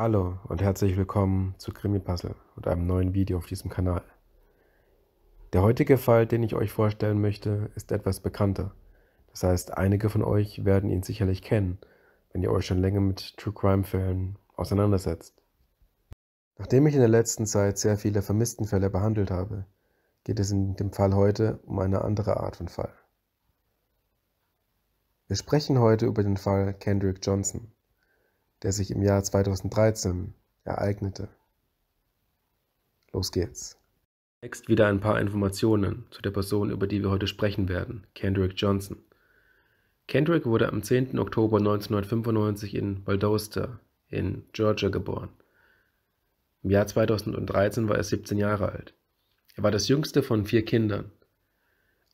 Hallo und herzlich willkommen zu Krimi Puzzle und einem neuen Video auf diesem Kanal. Der heutige Fall, den ich euch vorstellen möchte, ist etwas bekannter. Das heißt, einige von euch werden ihn sicherlich kennen, wenn ihr euch schon länger mit True Crime Fällen auseinandersetzt. Nachdem ich in der letzten Zeit sehr viele Vermisstenfälle behandelt habe, geht es in dem Fall heute um eine andere Art von Fall. Wir sprechen heute über den Fall Kendrick Johnson der sich im Jahr 2013 ereignete. Los geht's. Next wieder ein paar Informationen zu der Person, über die wir heute sprechen werden, Kendrick Johnson. Kendrick wurde am 10. Oktober 1995 in Valdosta in Georgia geboren. Im Jahr 2013 war er 17 Jahre alt. Er war das jüngste von vier Kindern.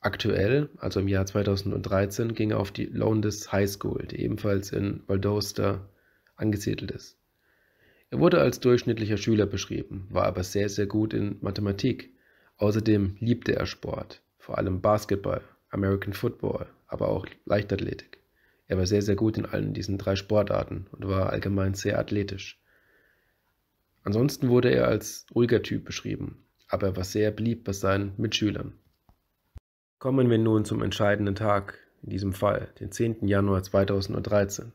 Aktuell, also im Jahr 2013, ging er auf die Lowndes High School, die ebenfalls in Valdosta angesiedelt ist. Er wurde als durchschnittlicher Schüler beschrieben, war aber sehr, sehr gut in Mathematik. Außerdem liebte er Sport, vor allem Basketball, American Football, aber auch Leichtathletik. Er war sehr, sehr gut in allen diesen drei Sportarten und war allgemein sehr athletisch. Ansonsten wurde er als ruhiger Typ beschrieben, aber er war sehr beliebt bei seinen Mitschülern. Kommen wir nun zum entscheidenden Tag, in diesem Fall, den 10. Januar 2013.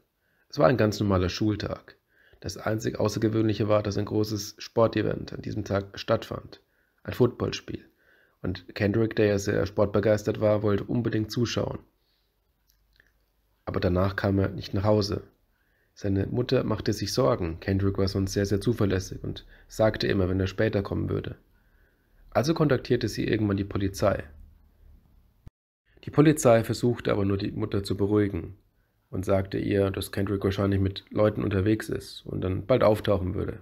Es war ein ganz normaler Schultag. Das einzig Außergewöhnliche war, dass ein großes Sportevent an diesem Tag stattfand. Ein Footballspiel. Und Kendrick, der ja sehr sportbegeistert war, wollte unbedingt zuschauen. Aber danach kam er nicht nach Hause. Seine Mutter machte sich Sorgen. Kendrick war sonst sehr, sehr zuverlässig und sagte immer, wenn er später kommen würde. Also kontaktierte sie irgendwann die Polizei. Die Polizei versuchte aber nur die Mutter zu beruhigen und sagte ihr, dass Kendrick wahrscheinlich mit Leuten unterwegs ist und dann bald auftauchen würde.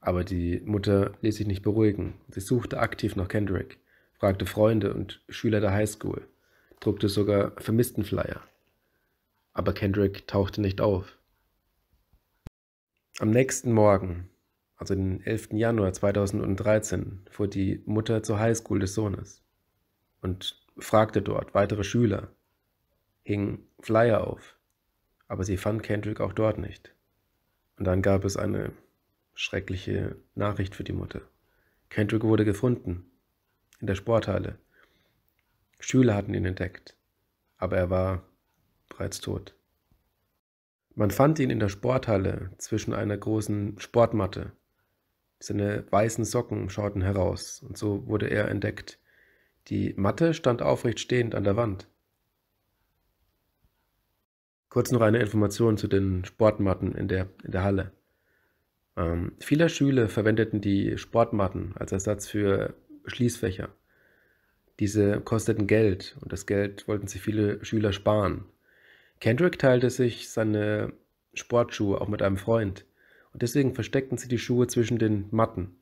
Aber die Mutter ließ sich nicht beruhigen. Sie suchte aktiv nach Kendrick, fragte Freunde und Schüler der Highschool, druckte sogar Vermisstenflyer. Aber Kendrick tauchte nicht auf. Am nächsten Morgen, also den 11. Januar 2013, fuhr die Mutter zur Highschool des Sohnes und fragte dort weitere Schüler, hing Flyer auf, aber sie fand Kendrick auch dort nicht. Und dann gab es eine schreckliche Nachricht für die Mutter. Kendrick wurde gefunden in der Sporthalle. Schüler hatten ihn entdeckt, aber er war bereits tot. Man fand ihn in der Sporthalle zwischen einer großen Sportmatte. Seine weißen Socken schauten heraus, und so wurde er entdeckt. Die Matte stand aufrecht stehend an der Wand. Kurz noch eine Information zu den Sportmatten in der, in der Halle. Ähm, viele Schüler verwendeten die Sportmatten als Ersatz für Schließfächer. Diese kosteten Geld und das Geld wollten sich viele Schüler sparen. Kendrick teilte sich seine Sportschuhe auch mit einem Freund und deswegen versteckten sie die Schuhe zwischen den Matten.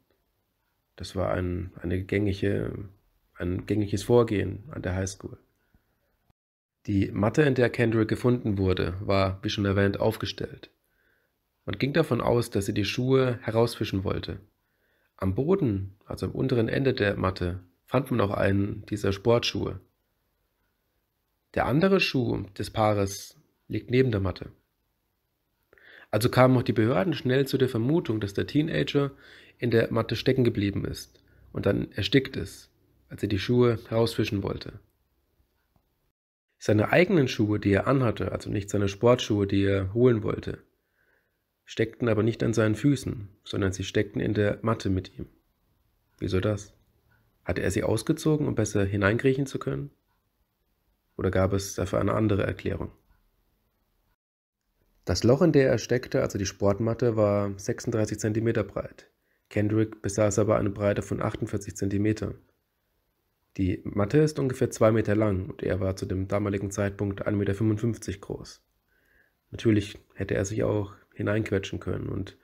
Das war ein, eine gängige, ein gängiges Vorgehen an der Highschool. Die Matte, in der Kendrick gefunden wurde, war, wie schon erwähnt, aufgestellt. Man ging davon aus, dass sie die Schuhe herausfischen wollte. Am Boden, also am unteren Ende der Matte, fand man auch einen dieser Sportschuhe. Der andere Schuh des Paares liegt neben der Matte. Also kamen auch die Behörden schnell zu der Vermutung, dass der Teenager in der Matte stecken geblieben ist und dann erstickt ist, als er die Schuhe herausfischen wollte seine eigenen Schuhe, die er anhatte, also nicht seine Sportschuhe, die er holen wollte, steckten aber nicht an seinen Füßen, sondern sie steckten in der Matte mit ihm. Wieso das? Hatte er sie ausgezogen, um besser hineinkriechen zu können? Oder gab es dafür eine andere Erklärung? Das Loch, in der er steckte, also die Sportmatte, war 36 cm breit. Kendrick besaß aber eine Breite von 48 cm. Die Matte ist ungefähr 2 Meter lang und er war zu dem damaligen Zeitpunkt 1,55 Meter groß. Natürlich hätte er sich auch hineinquetschen können und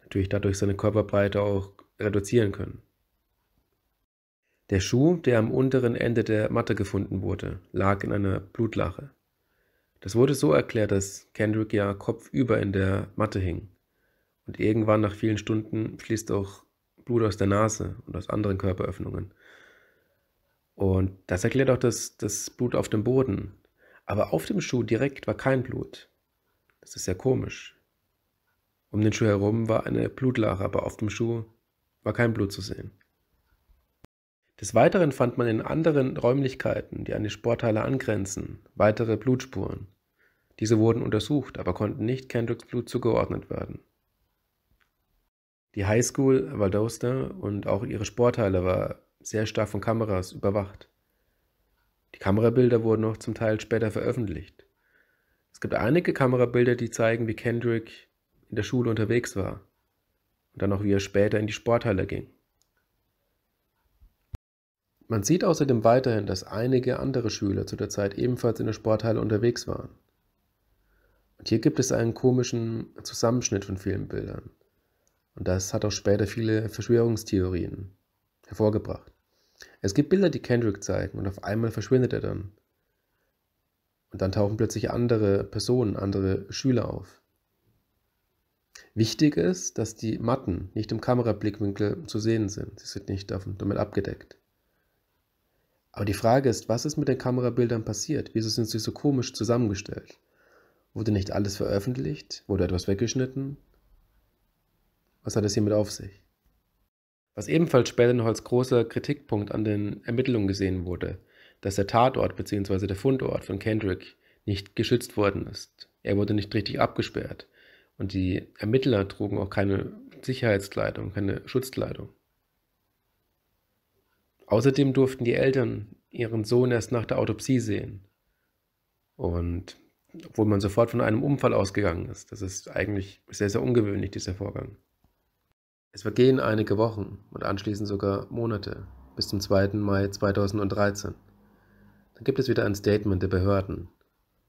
natürlich dadurch seine Körperbreite auch reduzieren können. Der Schuh, der am unteren Ende der Matte gefunden wurde, lag in einer Blutlache. Das wurde so erklärt, dass Kendrick ja kopfüber in der Matte hing. Und irgendwann nach vielen Stunden fließt auch Blut aus der Nase und aus anderen Körperöffnungen. Und das erklärt auch das, das Blut auf dem Boden. Aber auf dem Schuh direkt war kein Blut. Das ist sehr komisch. Um den Schuh herum war eine Blutlache, aber auf dem Schuh war kein Blut zu sehen. Des Weiteren fand man in anderen Räumlichkeiten, die an die Sporthalle angrenzen, weitere Blutspuren. Diese wurden untersucht, aber konnten nicht Kendricks Blut zugeordnet werden. Die High Highschool Valdosta und auch ihre Sporthalle war sehr stark von Kameras überwacht. Die Kamerabilder wurden auch zum Teil später veröffentlicht. Es gibt einige Kamerabilder, die zeigen, wie Kendrick in der Schule unterwegs war und dann auch, wie er später in die Sporthalle ging. Man sieht außerdem weiterhin, dass einige andere Schüler zu der Zeit ebenfalls in der Sporthalle unterwegs waren. Und hier gibt es einen komischen Zusammenschnitt von vielen Bildern. Und das hat auch später viele Verschwörungstheorien hervorgebracht. Es gibt Bilder, die Kendrick zeigen und auf einmal verschwindet er dann. Und dann tauchen plötzlich andere Personen, andere Schüler auf. Wichtig ist, dass die Matten nicht im Kamerablickwinkel zu sehen sind. Sie sind nicht damit abgedeckt. Aber die Frage ist, was ist mit den Kamerabildern passiert? Wieso sind sie so komisch zusammengestellt? Wurde nicht alles veröffentlicht? Wurde etwas weggeschnitten? Was hat es hiermit auf sich? Was ebenfalls später noch als großer Kritikpunkt an den Ermittlungen gesehen wurde, dass der Tatort bzw. der Fundort von Kendrick nicht geschützt worden ist. Er wurde nicht richtig abgesperrt und die Ermittler trugen auch keine Sicherheitskleidung, keine Schutzkleidung. Außerdem durften die Eltern ihren Sohn erst nach der Autopsie sehen. Und obwohl man sofort von einem Unfall ausgegangen ist, das ist eigentlich sehr, sehr ungewöhnlich, dieser Vorgang. Es vergehen einige Wochen und anschließend sogar Monate bis zum 2. Mai 2013. Dann gibt es wieder ein Statement der Behörden.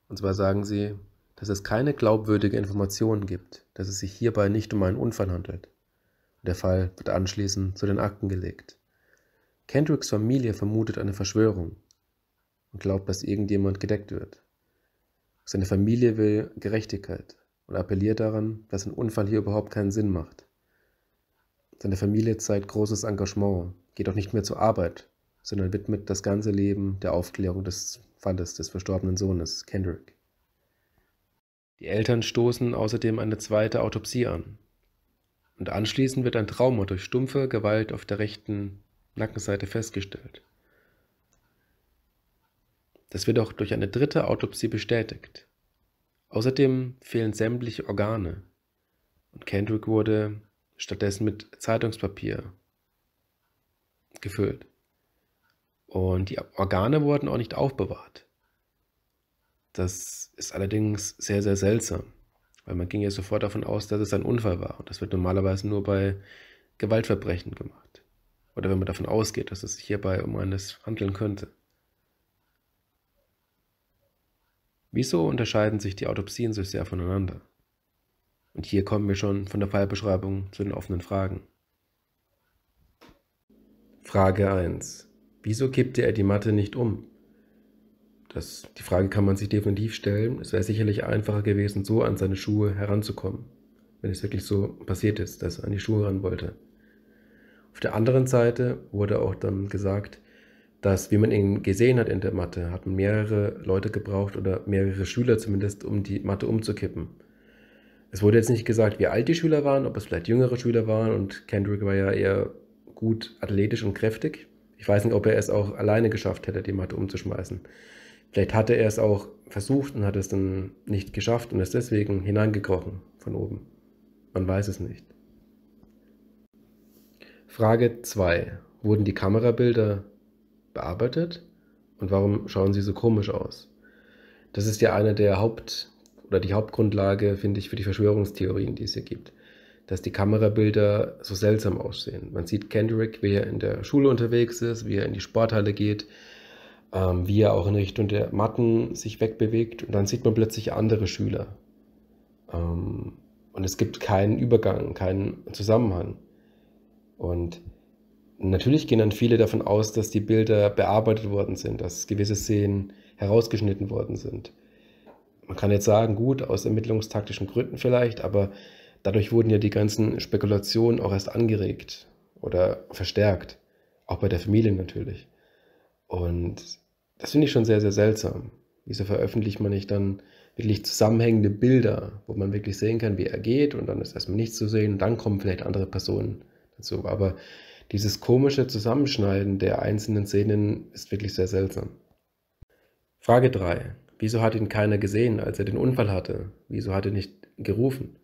Und zwar sagen sie, dass es keine glaubwürdige Information gibt, dass es sich hierbei nicht um einen Unfall handelt. Der Fall wird anschließend zu den Akten gelegt. Kendricks Familie vermutet eine Verschwörung und glaubt, dass irgendjemand gedeckt wird. Seine Familie will Gerechtigkeit und appelliert daran, dass ein Unfall hier überhaupt keinen Sinn macht. Seine Familie zeigt großes Engagement, geht auch nicht mehr zur Arbeit, sondern widmet das ganze Leben der Aufklärung des Pfandes des verstorbenen Sohnes, Kendrick. Die Eltern stoßen außerdem eine zweite Autopsie an. Und anschließend wird ein Trauma durch stumpfe Gewalt auf der rechten Nackenseite festgestellt. Das wird auch durch eine dritte Autopsie bestätigt. Außerdem fehlen sämtliche Organe. Und Kendrick wurde stattdessen mit Zeitungspapier gefüllt. Und die Organe wurden auch nicht aufbewahrt. Das ist allerdings sehr, sehr seltsam, weil man ging ja sofort davon aus, dass es ein Unfall war. Und das wird normalerweise nur bei Gewaltverbrechen gemacht. Oder wenn man davon ausgeht, dass es sich hierbei um eines handeln könnte. Wieso unterscheiden sich die Autopsien so sehr voneinander? Und hier kommen wir schon von der Fallbeschreibung zu den offenen Fragen. Frage 1. Wieso kippte er die Matte nicht um? Das, die Frage kann man sich definitiv stellen. Es wäre sicherlich einfacher gewesen, so an seine Schuhe heranzukommen, wenn es wirklich so passiert ist, dass er an die Schuhe ran wollte. Auf der anderen Seite wurde auch dann gesagt, dass, wie man ihn gesehen hat in der Matte, hat man mehrere Leute gebraucht oder mehrere Schüler zumindest, um die Matte umzukippen. Es wurde jetzt nicht gesagt, wie alt die Schüler waren, ob es vielleicht jüngere Schüler waren und Kendrick war ja eher gut athletisch und kräftig. Ich weiß nicht, ob er es auch alleine geschafft hätte, die Matte umzuschmeißen. Vielleicht hatte er es auch versucht und hat es dann nicht geschafft und ist deswegen hineingekrochen von oben. Man weiß es nicht. Frage 2. Wurden die Kamerabilder bearbeitet? Und warum schauen sie so komisch aus? Das ist ja einer der Haupt oder die Hauptgrundlage, finde ich, für die Verschwörungstheorien, die es hier gibt, dass die Kamerabilder so seltsam aussehen. Man sieht Kendrick, wie er in der Schule unterwegs ist, wie er in die Sporthalle geht, ähm, wie er auch in Richtung der Matten sich wegbewegt und dann sieht man plötzlich andere Schüler. Ähm, und es gibt keinen Übergang, keinen Zusammenhang. Und natürlich gehen dann viele davon aus, dass die Bilder bearbeitet worden sind, dass gewisse Szenen herausgeschnitten worden sind man kann jetzt sagen, gut, aus ermittlungstaktischen Gründen vielleicht, aber dadurch wurden ja die ganzen Spekulationen auch erst angeregt oder verstärkt. Auch bei der Familie natürlich. Und das finde ich schon sehr, sehr seltsam. Wieso veröffentlicht man nicht dann wirklich zusammenhängende Bilder, wo man wirklich sehen kann, wie er geht und dann ist erstmal nichts zu sehen und dann kommen vielleicht andere Personen dazu. Aber dieses komische Zusammenschneiden der einzelnen Szenen ist wirklich sehr seltsam. Frage 3. Wieso hat ihn keiner gesehen, als er den Unfall hatte? Wieso hat er nicht gerufen?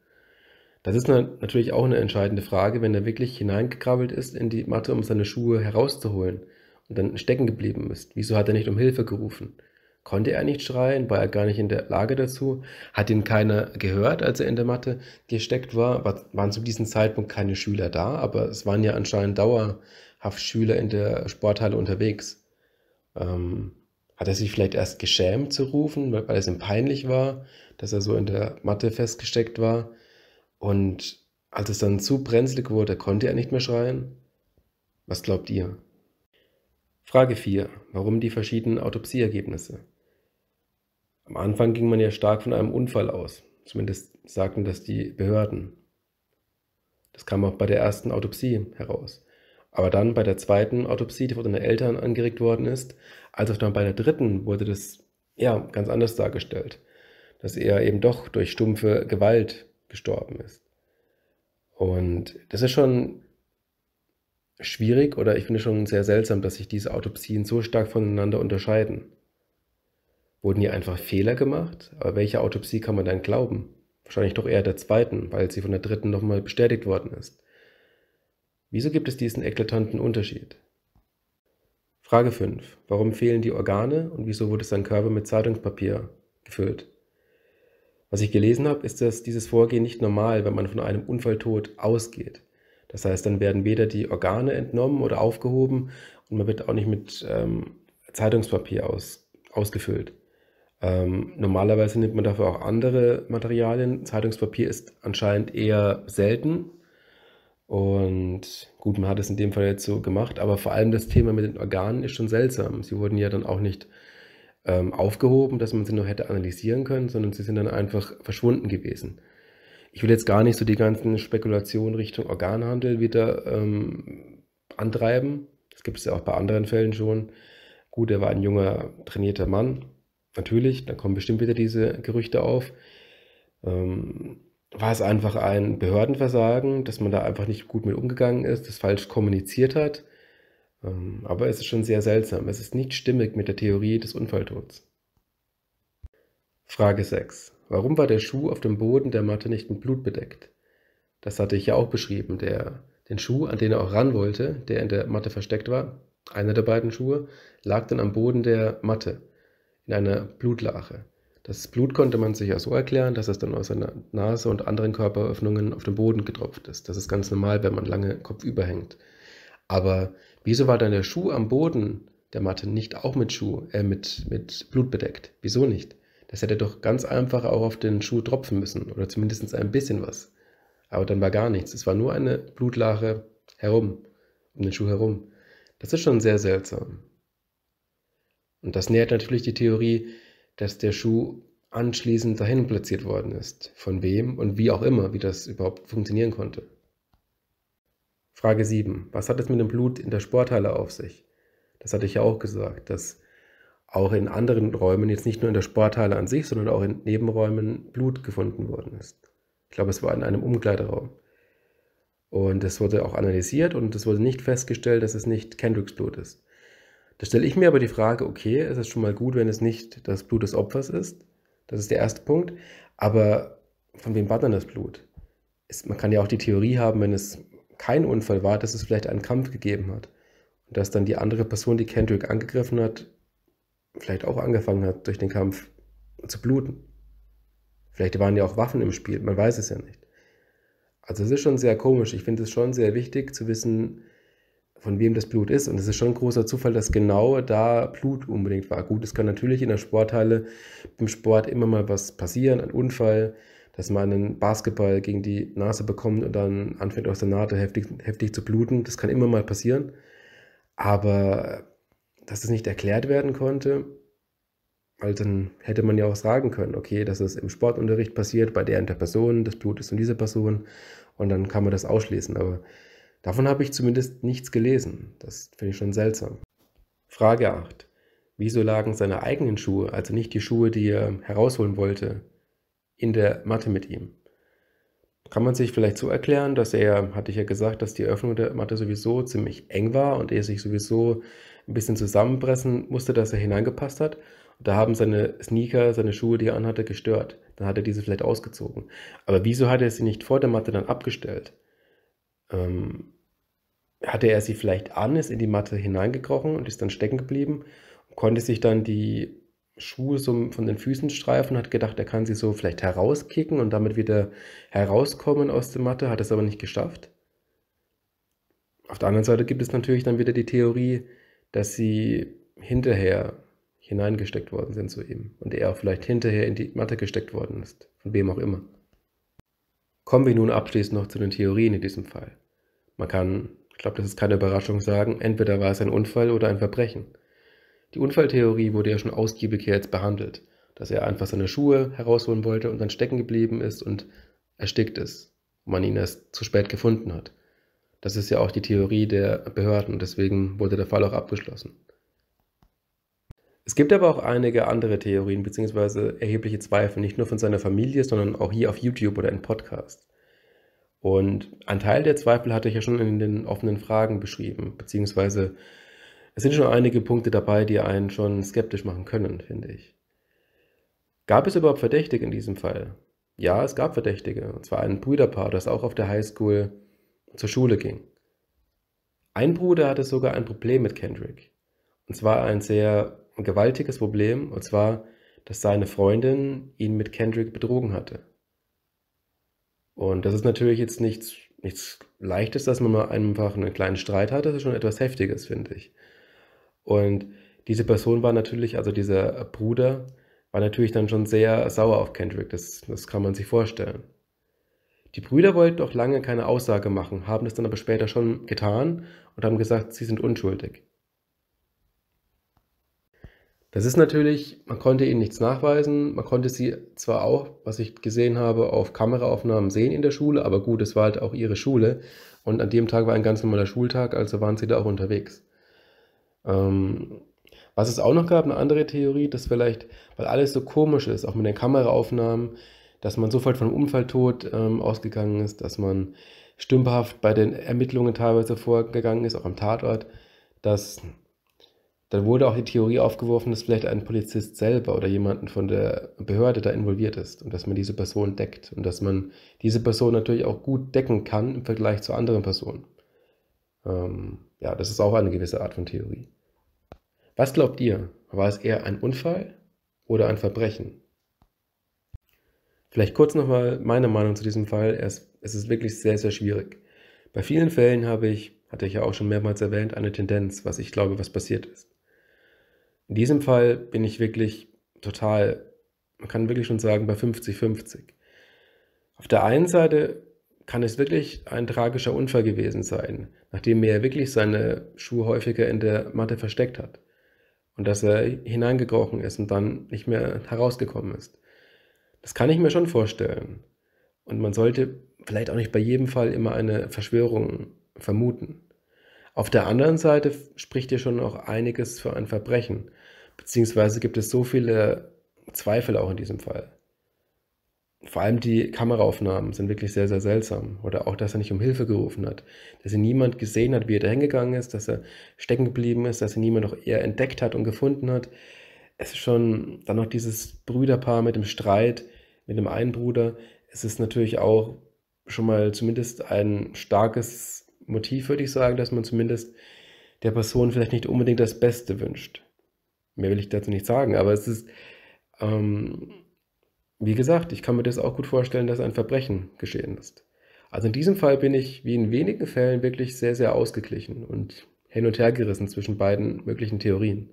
Das ist natürlich auch eine entscheidende Frage, wenn er wirklich hineingekrabbelt ist in die Matte, um seine Schuhe herauszuholen und dann stecken geblieben ist. Wieso hat er nicht um Hilfe gerufen? Konnte er nicht schreien? War er gar nicht in der Lage dazu? Hat ihn keiner gehört, als er in der Matte gesteckt war? war waren zu diesem Zeitpunkt keine Schüler da, aber es waren ja anscheinend dauerhaft Schüler in der Sporthalle unterwegs. Ähm, hat er sich vielleicht erst geschämt zu rufen, weil, es ihm peinlich war, dass er so in der Matte festgesteckt war? Und als es dann zu brenzlig wurde, konnte er nicht mehr schreien? Was glaubt ihr? Frage 4. Warum die verschiedenen Autopsieergebnisse? Am Anfang ging man ja stark von einem Unfall aus. Zumindest sagten das die Behörden. Das kam auch bei der ersten Autopsie heraus. Aber dann bei der zweiten Autopsie, die von den Eltern angeregt worden ist, als auch dann bei der dritten wurde das ja ganz anders dargestellt, dass er eben doch durch stumpfe Gewalt gestorben ist. Und das ist schon schwierig oder ich finde schon sehr seltsam, dass sich diese Autopsien so stark voneinander unterscheiden. Wurden hier einfach Fehler gemacht? Aber welche Autopsie kann man dann glauben? Wahrscheinlich doch eher der zweiten, weil sie von der dritten nochmal bestätigt worden ist. Wieso gibt es diesen eklatanten Unterschied? Frage 5. Warum fehlen die Organe und wieso wurde sein Körper mit Zeitungspapier gefüllt? Was ich gelesen habe, ist, dass dieses Vorgehen nicht normal, wenn man von einem Unfalltod ausgeht. Das heißt, dann werden weder die Organe entnommen oder aufgehoben und man wird auch nicht mit ähm, Zeitungspapier aus, ausgefüllt. Ähm, normalerweise nimmt man dafür auch andere Materialien. Zeitungspapier ist anscheinend eher selten und gut, man hat es in dem Fall jetzt so gemacht, aber vor allem das Thema mit den Organen ist schon seltsam. Sie wurden ja dann auch nicht ähm, aufgehoben, dass man sie nur hätte analysieren können, sondern sie sind dann einfach verschwunden gewesen. Ich will jetzt gar nicht so die ganzen Spekulationen Richtung Organhandel wieder ähm, antreiben. Das gibt es ja auch bei anderen Fällen schon. Gut, er war ein junger, trainierter Mann. Natürlich, da kommen bestimmt wieder diese Gerüchte auf. Ähm, war es einfach ein Behördenversagen, dass man da einfach nicht gut mit umgegangen ist, das falsch kommuniziert hat. Ähm, aber es ist schon sehr seltsam. Es ist nicht stimmig mit der Theorie des Unfalltods. Frage 6. Warum war der Schuh auf dem Boden der Matte nicht mit Blut bedeckt? Das hatte ich ja auch beschrieben. Der, den Schuh, an den er auch ran wollte, der in der Matte versteckt war, einer der beiden Schuhe, lag dann am Boden der Matte in einer Blutlache. Das Blut konnte man sich ja so erklären, dass es dann aus seiner Nase und anderen Körperöffnungen auf den Boden getropft ist. Das ist ganz normal, wenn man lange Kopf überhängt. Aber wieso war dann der Schuh am Boden der Matte nicht auch mit Schuh, äh, mit, mit Blut bedeckt? Wieso nicht? Das hätte doch ganz einfach auch auf den Schuh tropfen müssen oder zumindest ein bisschen was. Aber dann war gar nichts. Es war nur eine Blutlache herum, um den Schuh herum. Das ist schon sehr seltsam. Und das nähert natürlich die Theorie, dass der Schuh anschließend dahin platziert worden ist. Von wem und wie auch immer, wie das überhaupt funktionieren konnte. Frage 7. Was hat es mit dem Blut in der Sporthalle auf sich? Das hatte ich ja auch gesagt, dass auch in anderen Räumen, jetzt nicht nur in der Sporthalle an sich, sondern auch in Nebenräumen Blut gefunden worden ist. Ich glaube, es war in einem Umkleideraum. Und es wurde auch analysiert und es wurde nicht festgestellt, dass es nicht Kendricks Blut ist. Da stelle ich mir aber die Frage, okay, es ist schon mal gut, wenn es nicht das Blut des Opfers ist. Das ist der erste Punkt. Aber von wem war dann das Blut? Es, man kann ja auch die Theorie haben, wenn es kein Unfall war, dass es vielleicht einen Kampf gegeben hat. Und dass dann die andere Person, die Kendrick angegriffen hat, vielleicht auch angefangen hat, durch den Kampf zu bluten. Vielleicht waren ja auch Waffen im Spiel, man weiß es ja nicht. Also es ist schon sehr komisch. Ich finde es schon sehr wichtig zu wissen, von wem das Blut ist. Und es ist schon ein großer Zufall, dass genau da Blut unbedingt war. Gut, es kann natürlich in der Sporthalle, im Sport immer mal was passieren, ein Unfall, dass man einen Basketball gegen die Nase bekommt und dann anfängt aus der Nase heftig, heftig zu bluten. Das kann immer mal passieren. Aber dass das nicht erklärt werden konnte, weil dann hätte man ja auch sagen können, okay, dass es im Sportunterricht passiert, bei der und der Person, das Blut ist von dieser Person und dann kann man das ausschließen. Aber Davon habe ich zumindest nichts gelesen. Das finde ich schon seltsam. Frage 8. Wieso lagen seine eigenen Schuhe, also nicht die Schuhe, die er herausholen wollte, in der Matte mit ihm? Kann man sich vielleicht so erklären, dass er, hatte ich ja gesagt, dass die Öffnung der Matte sowieso ziemlich eng war und er sich sowieso ein bisschen zusammenpressen musste, dass er hineingepasst hat. Und da haben seine Sneaker, seine Schuhe, die er anhatte, gestört. Dann hat er diese vielleicht ausgezogen. Aber wieso hat er sie nicht vor der Matte dann abgestellt? Ähm, hatte er sie vielleicht an, ist in die Matte hineingekrochen und ist dann stecken geblieben, konnte sich dann die Schuhe so von den Füßen streifen, hat gedacht, er kann sie so vielleicht herauskicken und damit wieder herauskommen aus der Matte, hat es aber nicht geschafft. Auf der anderen Seite gibt es natürlich dann wieder die Theorie, dass sie hinterher hineingesteckt worden sind zu ihm und er auch vielleicht hinterher in die Matte gesteckt worden ist, von wem auch immer. Kommen wir nun abschließend noch zu den Theorien in diesem Fall. Man kann ich glaube, das ist keine Überraschung, sagen, entweder war es ein Unfall oder ein Verbrechen. Die Unfalltheorie wurde ja schon ausgiebig jetzt behandelt, dass er einfach seine Schuhe herausholen wollte und dann stecken geblieben ist und erstickt ist, wo man ihn erst zu spät gefunden hat. Das ist ja auch die Theorie der Behörden und deswegen wurde der Fall auch abgeschlossen. Es gibt aber auch einige andere Theorien bzw. erhebliche Zweifel, nicht nur von seiner Familie, sondern auch hier auf YouTube oder in Podcasts. Und ein Teil der Zweifel hatte ich ja schon in den offenen Fragen beschrieben, beziehungsweise es sind schon einige Punkte dabei, die einen schon skeptisch machen können, finde ich. Gab es überhaupt Verdächtige in diesem Fall? Ja, es gab Verdächtige, und zwar ein Brüderpaar, das auch auf der Highschool zur Schule ging. Ein Bruder hatte sogar ein Problem mit Kendrick. Und zwar ein sehr gewaltiges Problem, und zwar, dass seine Freundin ihn mit Kendrick betrogen hatte. Und das ist natürlich jetzt nichts, nichts Leichtes, dass man mal einfach einen kleinen Streit hat. Das ist schon etwas Heftiges, finde ich. Und diese Person war natürlich, also dieser Bruder, war natürlich dann schon sehr sauer auf Kendrick. Das, das kann man sich vorstellen. Die Brüder wollten auch lange keine Aussage machen, haben das dann aber später schon getan und haben gesagt, sie sind unschuldig. Das ist natürlich, man konnte ihnen nichts nachweisen. Man konnte sie zwar auch, was ich gesehen habe, auf Kameraaufnahmen sehen in der Schule, aber gut, es war halt auch ihre Schule. Und an dem Tag war ein ganz normaler Schultag, also waren sie da auch unterwegs. Ähm, was es auch noch gab, eine andere Theorie, dass vielleicht, weil alles so komisch ist, auch mit den Kameraaufnahmen, dass man sofort vom Unfalltod ähm, ausgegangen ist, dass man stümperhaft bei den Ermittlungen teilweise vorgegangen ist, auch am Tatort, dass dann wurde auch die Theorie aufgeworfen, dass vielleicht ein Polizist selber oder jemanden von der Behörde da involviert ist und dass man diese Person deckt und dass man diese Person natürlich auch gut decken kann im Vergleich zu anderen Personen. Ähm, ja, das ist auch eine gewisse Art von Theorie. Was glaubt ihr? War es eher ein Unfall oder ein Verbrechen? Vielleicht kurz nochmal meine Meinung zu diesem Fall. Es, ist wirklich sehr, sehr schwierig. Bei vielen Fällen habe ich, hatte ich ja auch schon mehrmals erwähnt, eine Tendenz, was ich glaube, was passiert ist. In diesem Fall bin ich wirklich total, man kann wirklich schon sagen, bei 50-50. Auf der einen Seite kann es wirklich ein tragischer Unfall gewesen sein, nachdem er wirklich seine Schuhe häufiger in der Matte versteckt hat und dass er hineingekrochen ist und dann nicht mehr herausgekommen ist. Das kann ich mir schon vorstellen. Und man sollte vielleicht auch nicht bei jedem Fall immer eine Verschwörung vermuten. Auf der anderen Seite spricht hier schon auch einiges für ein Verbrechen. Beziehungsweise gibt es so viele Zweifel auch in diesem Fall. Vor allem die Kameraaufnahmen sind wirklich sehr, sehr seltsam. Oder auch, dass er nicht um Hilfe gerufen hat. Dass ihn niemand gesehen hat, wie er da hingegangen ist, dass er stecken geblieben ist, dass ihn niemand noch eher entdeckt hat und gefunden hat. Es ist schon dann noch dieses Brüderpaar mit dem Streit, mit dem einen Bruder. Es ist natürlich auch schon mal zumindest ein starkes Motiv, würde ich sagen, dass man zumindest der Person vielleicht nicht unbedingt das Beste wünscht. Mehr will ich dazu nicht sagen, aber es ist, ähm, wie gesagt, ich kann mir das auch gut vorstellen, dass ein Verbrechen geschehen ist. Also in diesem Fall bin ich, wie in wenigen Fällen, wirklich sehr, sehr ausgeglichen und hin und her gerissen zwischen beiden möglichen Theorien.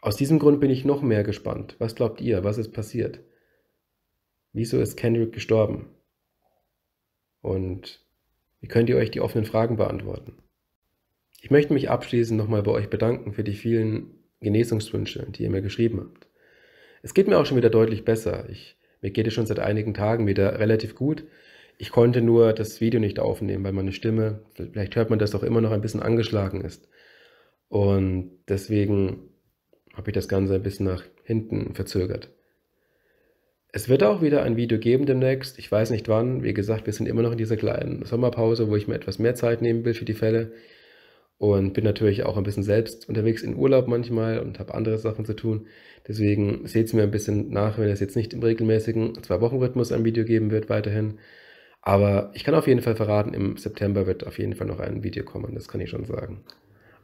Aus diesem Grund bin ich noch mehr gespannt. Was glaubt ihr, was ist passiert? Wieso ist Kendrick gestorben? Und wie könnt ihr euch die offenen Fragen beantworten? Ich möchte mich abschließend nochmal bei euch bedanken für die vielen Genesungswünsche, die ihr mir geschrieben habt. Es geht mir auch schon wieder deutlich besser. Ich, mir geht es schon seit einigen Tagen wieder relativ gut. Ich konnte nur das Video nicht aufnehmen, weil meine Stimme, vielleicht hört man das auch immer noch ein bisschen angeschlagen ist. Und deswegen habe ich das Ganze ein bisschen nach hinten verzögert. Es wird auch wieder ein Video geben demnächst. Ich weiß nicht wann. Wie gesagt, wir sind immer noch in dieser kleinen Sommerpause, wo ich mir etwas mehr Zeit nehmen will für die Fälle und bin natürlich auch ein bisschen selbst unterwegs in Urlaub manchmal und habe andere Sachen zu tun. Deswegen seht es mir ein bisschen nach, wenn es jetzt nicht im regelmäßigen Zwei-Wochen-Rhythmus ein Video geben wird weiterhin. Aber ich kann auf jeden Fall verraten, im September wird auf jeden Fall noch ein Video kommen, das kann ich schon sagen.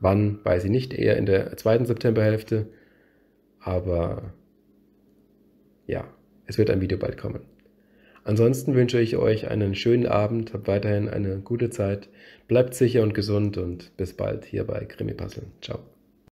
Wann, weiß ich nicht, eher in der zweiten Septemberhälfte. Aber ja, es wird ein Video bald kommen. Ansonsten wünsche ich euch einen schönen Abend, habt weiterhin eine gute Zeit, bleibt sicher und gesund und bis bald hier bei Krimi Puzzle. Ciao.